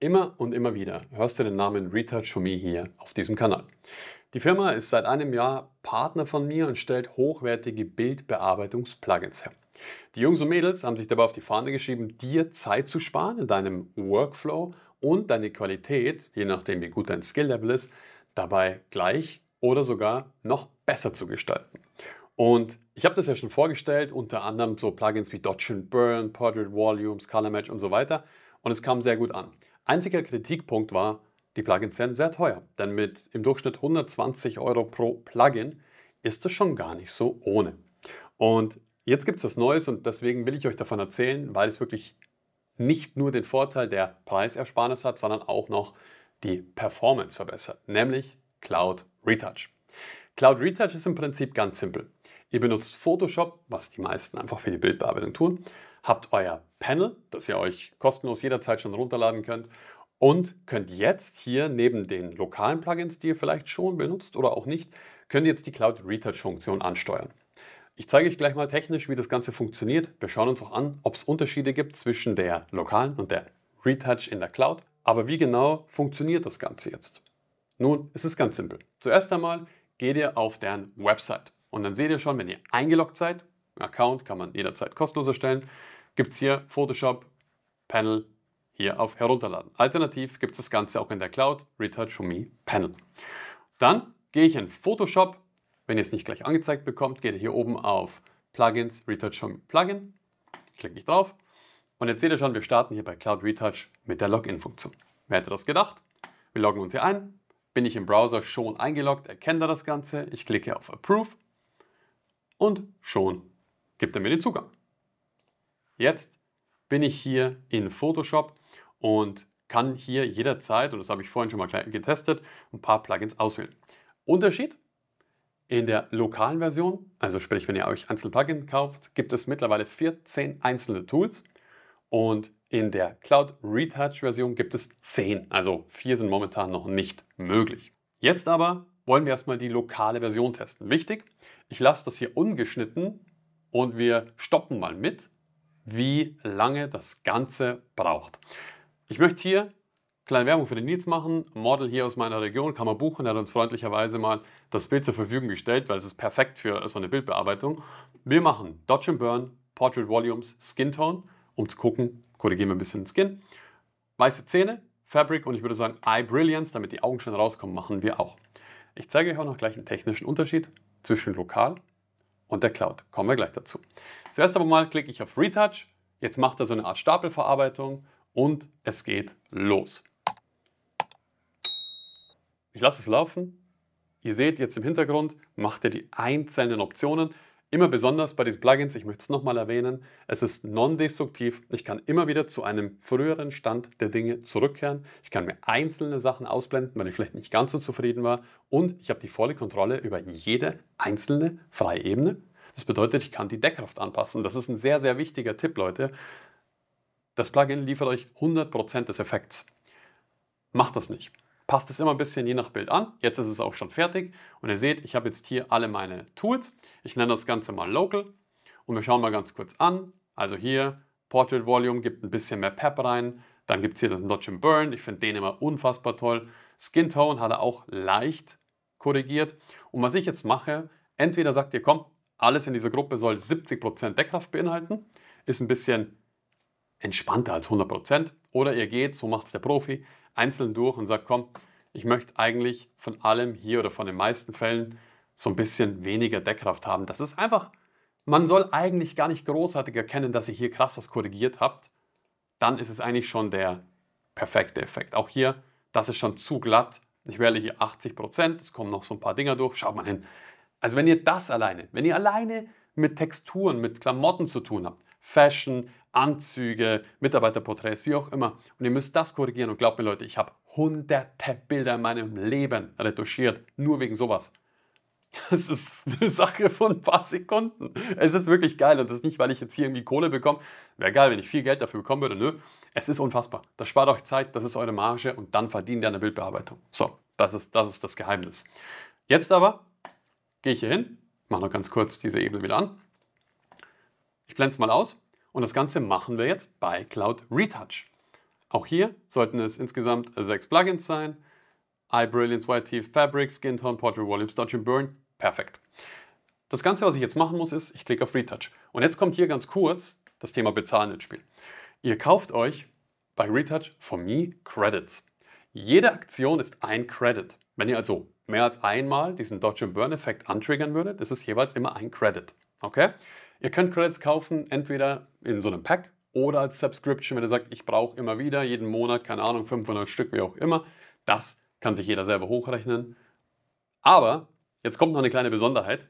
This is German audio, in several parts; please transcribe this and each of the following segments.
Immer und immer wieder hörst du den Namen Rita Me hier auf diesem Kanal. Die Firma ist seit einem Jahr Partner von mir und stellt hochwertige Bildbearbeitungs-Plugins her. Die Jungs und Mädels haben sich dabei auf die Fahne geschrieben, dir Zeit zu sparen in deinem Workflow und deine Qualität, je nachdem wie gut dein Skill-Level ist, dabei gleich oder sogar noch besser zu gestalten. Und ich habe das ja schon vorgestellt, unter anderem so Plugins wie Dodge and Burn, Portrait Volumes, Color Match und so weiter. Und es kam sehr gut an. Einziger Kritikpunkt war, die Plugins sind sehr teuer, denn mit im Durchschnitt 120 Euro pro Plugin ist das schon gar nicht so ohne. Und jetzt gibt es was Neues und deswegen will ich euch davon erzählen, weil es wirklich nicht nur den Vorteil der Preisersparnis hat, sondern auch noch die Performance verbessert, nämlich Cloud Retouch. Cloud Retouch ist im Prinzip ganz simpel. Ihr benutzt Photoshop, was die meisten einfach für die Bildbearbeitung tun, habt euer Panel, das ihr euch kostenlos jederzeit schon runterladen könnt und könnt jetzt hier neben den lokalen Plugins, die ihr vielleicht schon benutzt oder auch nicht, könnt ihr jetzt die Cloud Retouch-Funktion ansteuern. Ich zeige euch gleich mal technisch, wie das Ganze funktioniert. Wir schauen uns auch an, ob es Unterschiede gibt zwischen der lokalen und der Retouch in der Cloud. Aber wie genau funktioniert das Ganze jetzt? Nun, es ist ganz simpel. Zuerst einmal geht ihr auf deren Website und dann seht ihr schon, wenn ihr eingeloggt seid, Account kann man jederzeit kostenlos erstellen, gibt es hier Photoshop Panel hier auf Herunterladen. Alternativ gibt es das Ganze auch in der Cloud, Retouch Me Panel. Dann gehe ich in Photoshop, wenn ihr es nicht gleich angezeigt bekommt, geht ihr hier oben auf Plugins, Retouch Me Plugin, klicke ich drauf und jetzt seht ihr schon, wir starten hier bei Cloud Retouch mit der Login-Funktion. Wer hätte das gedacht? Wir loggen uns hier ein, bin ich im Browser schon eingeloggt, erkennt er das Ganze, ich klicke auf Approve und schon gibt er mir den Zugang. Jetzt bin ich hier in Photoshop und kann hier jederzeit, und das habe ich vorhin schon mal getestet, ein paar Plugins auswählen. Unterschied? In der lokalen Version, also sprich, wenn ihr euch einzelne Plugins kauft, gibt es mittlerweile 14 einzelne Tools und in der Cloud Retouch Version gibt es 10, also vier sind momentan noch nicht möglich. Jetzt aber wollen wir erstmal die lokale Version testen. Wichtig, ich lasse das hier ungeschnitten und wir stoppen mal mit wie lange das Ganze braucht. Ich möchte hier kleine Werbung für den Nils machen. Model hier aus meiner Region kann man buchen. Er hat uns freundlicherweise mal das Bild zur Verfügung gestellt, weil es ist perfekt für so eine Bildbearbeitung. Wir machen Dodge and Burn, Portrait Volumes, Skin Tone, um zu gucken, korrigieren wir ein bisschen den Skin. Weiße Zähne, Fabric und ich würde sagen Eye Brilliance, damit die Augen schon rauskommen, machen wir auch. Ich zeige euch auch noch gleich einen technischen Unterschied zwischen lokal und der Cloud. Kommen wir gleich dazu. Zuerst aber mal klicke ich auf Retouch. Jetzt macht er so eine Art Stapelverarbeitung und es geht los. Ich lasse es laufen. Ihr seht jetzt im Hintergrund, macht er die einzelnen Optionen. Immer besonders bei diesen Plugins, ich möchte es nochmal erwähnen, es ist non-destruktiv. Ich kann immer wieder zu einem früheren Stand der Dinge zurückkehren. Ich kann mir einzelne Sachen ausblenden, weil ich vielleicht nicht ganz so zufrieden war. Und ich habe die volle Kontrolle über jede einzelne freie Ebene. Das bedeutet, ich kann die Deckkraft anpassen. Das ist ein sehr, sehr wichtiger Tipp, Leute. Das Plugin liefert euch 100% des Effekts. Macht das nicht passt es immer ein bisschen je nach Bild an. Jetzt ist es auch schon fertig und ihr seht, ich habe jetzt hier alle meine Tools. Ich nenne das Ganze mal Local und wir schauen mal ganz kurz an. Also hier Portrait Volume gibt ein bisschen mehr Pep rein. Dann gibt es hier das Dodge and Burn. Ich finde den immer unfassbar toll. Skin Tone hat er auch leicht korrigiert. Und was ich jetzt mache, entweder sagt ihr, komm, alles in dieser Gruppe soll 70% Deckkraft beinhalten. Ist ein bisschen entspannter als 100%. Oder ihr geht, so macht es der Profi, einzeln durch und sagt, komm, ich möchte eigentlich von allem hier oder von den meisten Fällen so ein bisschen weniger Deckkraft haben. Das ist einfach, man soll eigentlich gar nicht großartig erkennen, dass ihr hier krass was korrigiert habt. Dann ist es eigentlich schon der perfekte Effekt. Auch hier, das ist schon zu glatt. Ich wähle hier 80%, Prozent, es kommen noch so ein paar Dinger durch. Schaut mal hin. Also wenn ihr das alleine, wenn ihr alleine mit Texturen, mit Klamotten zu tun habt, Fashion, Anzüge, Mitarbeiterporträts, wie auch immer. Und ihr müsst das korrigieren. Und glaubt mir, Leute, ich habe hunderte Bilder in meinem Leben retuschiert, nur wegen sowas. Das ist eine Sache von ein paar Sekunden. Es ist wirklich geil und das ist nicht, weil ich jetzt hier irgendwie Kohle bekomme. Wäre geil, wenn ich viel Geld dafür bekommen würde. Nö, ne? es ist unfassbar. Das spart euch Zeit, das ist eure Marge und dann verdient ihr eine Bildbearbeitung. So, das ist das, ist das Geheimnis. Jetzt aber gehe ich hier hin, mache noch ganz kurz diese Ebene wieder an. Ich blende es mal aus. Und das Ganze machen wir jetzt bei Cloud Retouch. Auch hier sollten es insgesamt sechs Plugins sein. iBrilliant, White Teeth, Fabric, Skin Tone, Portrait Volumes, Dodge and Burn. Perfekt. Das Ganze, was ich jetzt machen muss, ist, ich klicke auf Retouch. Und jetzt kommt hier ganz kurz das Thema Bezahlen ins Spiel. Ihr kauft euch bei Retouch for me Credits. Jede Aktion ist ein Credit. Wenn ihr also mehr als einmal diesen Dodge and Burn Effekt antriggern würdet, ist es jeweils immer ein Credit. Okay? Ihr könnt Credits kaufen, entweder in so einem Pack oder als Subscription, wenn ihr sagt, ich brauche immer wieder, jeden Monat, keine Ahnung, 500 Stück, wie auch immer. Das kann sich jeder selber hochrechnen. Aber jetzt kommt noch eine kleine Besonderheit.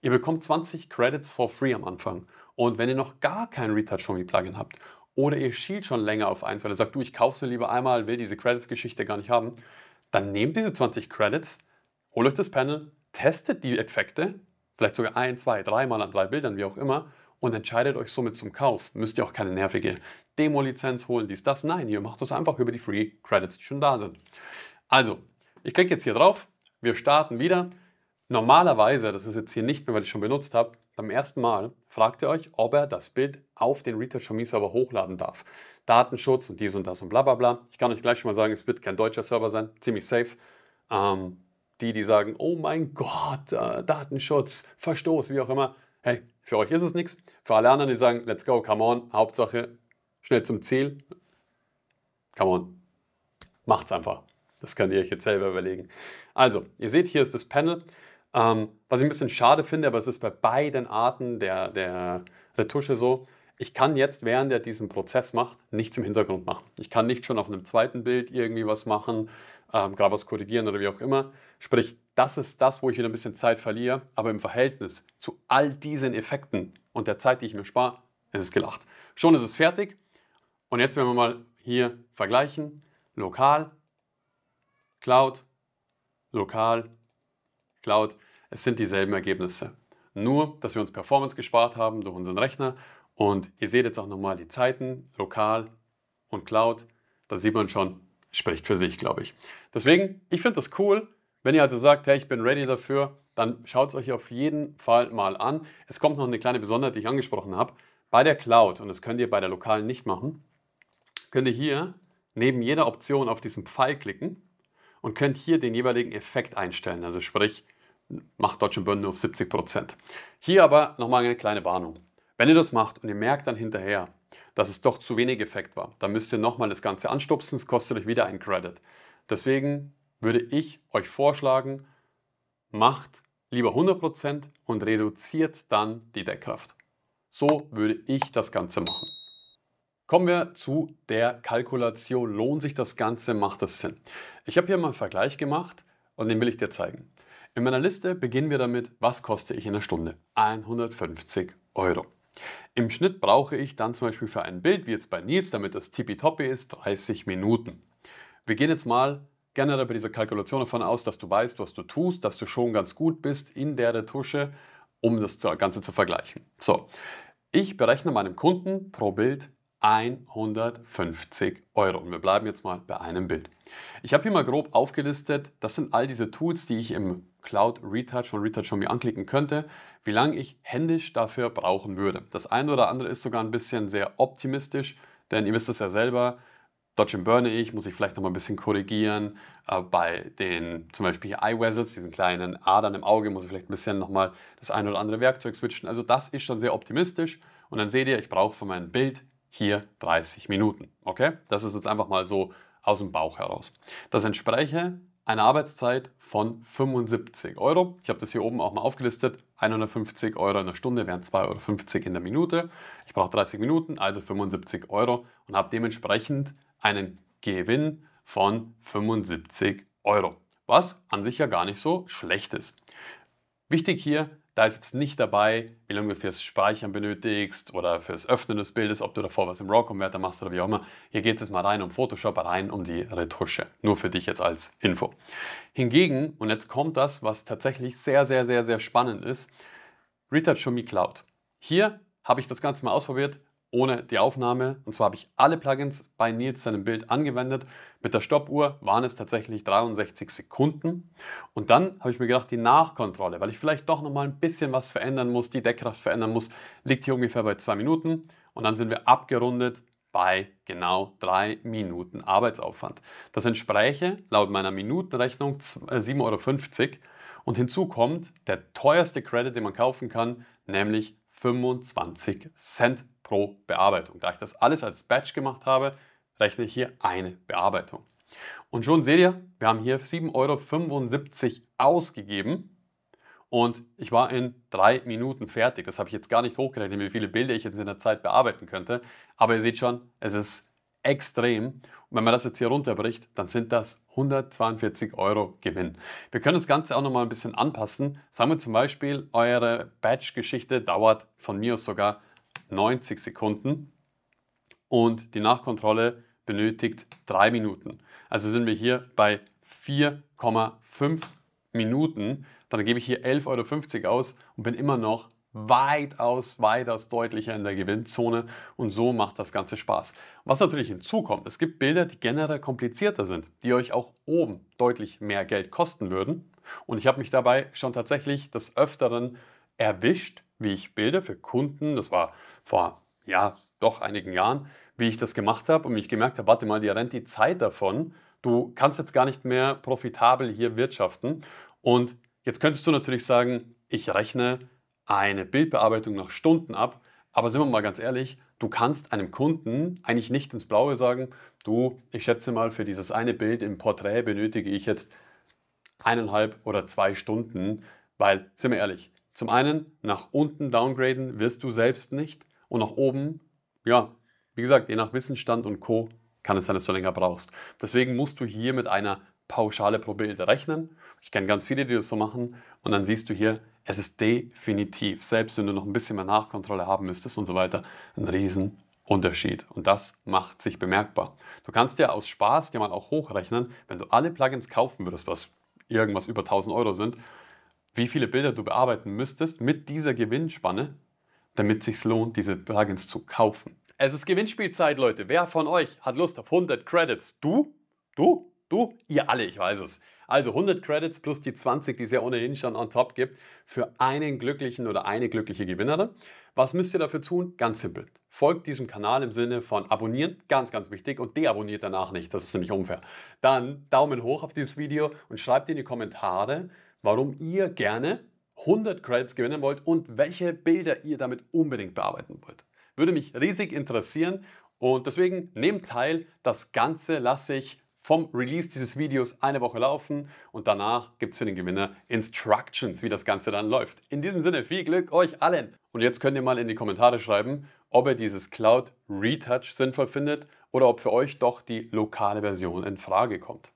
Ihr bekommt 20 Credits for free am Anfang. Und wenn ihr noch gar kein Retouch Me Plugin habt oder ihr schielt schon länger auf eins, weil ihr sagt, du, ich kaufe sie lieber einmal, will diese Credits-Geschichte gar nicht haben, dann nehmt diese 20 Credits, holt euch das Panel, testet die Effekte vielleicht sogar ein, zwei, dreimal an drei Bildern, wie auch immer, und entscheidet euch somit zum Kauf. Müsst ihr auch keine nervige Demo-Lizenz holen, dies, das. Nein, ihr macht das einfach über die Free Credits, die schon da sind. Also, ich klicke jetzt hier drauf, wir starten wieder. Normalerweise, das ist jetzt hier nicht mehr, weil ich schon benutzt habe, beim ersten Mal fragt ihr euch, ob er das Bild auf den Retail Xiaomi Server hochladen darf. Datenschutz und dies und das und bla bla bla. Ich kann euch gleich schon mal sagen, es wird kein deutscher Server sein, ziemlich safe. Ähm, die, die sagen, oh mein Gott, äh, Datenschutz, Verstoß, wie auch immer. Hey, für euch ist es nichts. Für alle anderen, die sagen, let's go, come on, Hauptsache schnell zum Ziel. Come on, macht's einfach. Das könnt ihr euch jetzt selber überlegen. Also, ihr seht, hier ist das Panel. Ähm, was ich ein bisschen schade finde, aber es ist bei beiden Arten der, der Retusche so, ich kann jetzt, während er diesen Prozess macht, nichts im Hintergrund machen. Ich kann nicht schon auf einem zweiten Bild irgendwie was machen ähm, gerade was korrigieren oder wie auch immer. Sprich, das ist das, wo ich wieder ein bisschen Zeit verliere, aber im Verhältnis zu all diesen Effekten und der Zeit, die ich mir spare, ist es gelacht. Schon ist es fertig. Und jetzt werden wir mal hier vergleichen. Lokal, Cloud, lokal, Cloud. Es sind dieselben Ergebnisse. Nur, dass wir uns Performance gespart haben durch unseren Rechner. Und ihr seht jetzt auch nochmal die Zeiten, lokal und Cloud. Da sieht man schon, spricht für sich, glaube ich. Deswegen, ich finde das cool. Wenn ihr also sagt, hey, ich bin ready dafür, dann schaut es euch auf jeden Fall mal an. Es kommt noch eine kleine Besonderheit, die ich angesprochen habe. Bei der Cloud, und das könnt ihr bei der lokalen nicht machen, könnt ihr hier neben jeder Option auf diesen Pfeil klicken und könnt hier den jeweiligen Effekt einstellen. Also sprich, macht Deutsche Börse nur auf 70%. Prozent. Hier aber nochmal eine kleine Warnung. Wenn ihr das macht und ihr merkt dann hinterher, dass es doch zu wenig Effekt war. Dann müsst ihr nochmal das Ganze anstupsen, es kostet euch wieder einen Credit. Deswegen würde ich euch vorschlagen, macht lieber 100% und reduziert dann die Deckkraft. So würde ich das Ganze machen. Kommen wir zu der Kalkulation. Lohnt sich das Ganze? Macht das Sinn? Ich habe hier mal einen Vergleich gemacht und den will ich dir zeigen. In meiner Liste beginnen wir damit, was koste ich in der Stunde? 150 Euro. Im Schnitt brauche ich dann zum Beispiel für ein Bild, wie jetzt bei Nils, damit das tippitoppi ist, 30 Minuten. Wir gehen jetzt mal generell bei dieser Kalkulation davon aus, dass du weißt, was du tust, dass du schon ganz gut bist in der Retusche, um das Ganze zu vergleichen. So, ich berechne meinem Kunden pro Bild 150 Euro. Und wir bleiben jetzt mal bei einem Bild. Ich habe hier mal grob aufgelistet, das sind all diese Tools, die ich im Cloud Retouch von Retouch Show Me anklicken könnte, wie lange ich händisch dafür brauchen würde. Das eine oder andere ist sogar ein bisschen sehr optimistisch, denn ihr wisst es ja selber, Dodge burne ich, muss ich vielleicht nochmal ein bisschen korrigieren. Äh, bei den zum Beispiel Eye Wessels, diesen kleinen Adern im Auge, muss ich vielleicht ein bisschen nochmal das eine oder andere Werkzeug switchen. Also das ist schon sehr optimistisch. Und dann seht ihr, ich brauche für mein Bild hier 30 Minuten. Okay? Das ist jetzt einfach mal so aus dem Bauch heraus. Das entspreche eine Arbeitszeit von 75 Euro. Ich habe das hier oben auch mal aufgelistet. 150 Euro in der Stunde wären 2,50 Euro in der Minute. Ich brauche 30 Minuten, also 75 Euro und habe dementsprechend einen Gewinn von 75 Euro. Was an sich ja gar nicht so schlecht ist. Wichtig hier, da ist jetzt nicht dabei, wie lange du fürs Speichern benötigst oder fürs Öffnen des Bildes, ob du davor was im RAW-Converter machst oder wie auch immer. Hier geht es jetzt mal rein um Photoshop, rein um die Retusche. Nur für dich jetzt als Info. Hingegen, und jetzt kommt das, was tatsächlich sehr, sehr, sehr, sehr spannend ist, Retouch Me Cloud. Hier habe ich das Ganze mal ausprobiert, ohne die Aufnahme. Und zwar habe ich alle Plugins bei Nils seinem Bild angewendet. Mit der Stoppuhr waren es tatsächlich 63 Sekunden. Und dann habe ich mir gedacht, die Nachkontrolle, weil ich vielleicht doch nochmal ein bisschen was verändern muss, die Deckkraft verändern muss, liegt hier ungefähr bei zwei Minuten. Und dann sind wir abgerundet bei genau drei Minuten Arbeitsaufwand. Das entspräche laut meiner Minutenrechnung 7,50 äh, Euro. Und hinzu kommt der teuerste Credit, den man kaufen kann, nämlich 25 Cent pro Bearbeitung. Da ich das alles als Batch gemacht habe, rechne ich hier eine Bearbeitung. Und schon seht ihr, wir haben hier 7,75 Euro ausgegeben und ich war in drei Minuten fertig. Das habe ich jetzt gar nicht hochgerechnet, wie viele Bilder ich jetzt in der Zeit bearbeiten könnte. Aber ihr seht schon, es ist extrem. Und wenn man das jetzt hier runterbricht, dann sind das 142 Euro Gewinn. Wir können das Ganze auch nochmal ein bisschen anpassen. Sagen wir zum Beispiel, eure Batch-Geschichte dauert von mir aus sogar 90 Sekunden und die Nachkontrolle benötigt drei Minuten. Also sind wir hier bei 4,5 Minuten. Dann gebe ich hier 11,50 Euro aus und bin immer noch weitaus, weitaus deutlicher in der Gewinnzone und so macht das Ganze Spaß. Was natürlich hinzukommt, es gibt Bilder, die generell komplizierter sind, die euch auch oben deutlich mehr Geld kosten würden. Und ich habe mich dabei schon tatsächlich des Öfteren erwischt, wie ich Bilder für Kunden, das war vor ja doch einigen Jahren, wie ich das gemacht habe und mich gemerkt habe, warte mal, dir rennt die Zeit davon. Du kannst jetzt gar nicht mehr profitabel hier wirtschaften. Und jetzt könntest du natürlich sagen, ich rechne eine Bildbearbeitung nach Stunden ab. Aber sind wir mal ganz ehrlich, du kannst einem Kunden eigentlich nicht ins Blaue sagen, du, ich schätze mal, für dieses eine Bild im Porträt benötige ich jetzt eineinhalb oder zwei Stunden, weil, sind wir ehrlich, zum einen, nach unten downgraden wirst du selbst nicht und nach oben, ja, wie gesagt, je nach Wissensstand und Co. kann es sein, dass du länger brauchst. Deswegen musst du hier mit einer Pauschale pro Bild rechnen. Ich kenne ganz viele, die das so machen und dann siehst du hier, es ist definitiv, selbst wenn du noch ein bisschen mehr Nachkontrolle haben müsstest und so weiter, ein riesen Unterschied und das macht sich bemerkbar. Du kannst ja aus Spaß dir mal auch hochrechnen, wenn du alle Plugins kaufen würdest, was irgendwas über 1000 Euro sind, wie viele Bilder du bearbeiten müsstest mit dieser Gewinnspanne, damit es sich lohnt, diese Plugins zu kaufen. Es ist Gewinnspielzeit, Leute. Wer von euch hat Lust auf 100 Credits? Du? Du? Du? Ihr alle, ich weiß es. Also 100 Credits plus die 20, die es ja ohnehin schon on top gibt, für einen glücklichen oder eine glückliche Gewinnerin. Was müsst ihr dafür tun? Ganz simpel. Folgt diesem Kanal im Sinne von abonnieren, ganz, ganz wichtig, und deabonniert danach nicht, das ist nämlich unfair. Dann Daumen hoch auf dieses Video und schreibt in die Kommentare, warum ihr gerne 100 Credits gewinnen wollt und welche Bilder ihr damit unbedingt bearbeiten wollt. Würde mich riesig interessieren und deswegen nehmt teil. Das Ganze lasse ich vom Release dieses Videos eine Woche laufen und danach gibt es für den Gewinner Instructions, wie das Ganze dann läuft. In diesem Sinne viel Glück euch allen. Und jetzt könnt ihr mal in die Kommentare schreiben, ob ihr dieses Cloud Retouch sinnvoll findet oder ob für euch doch die lokale Version in Frage kommt.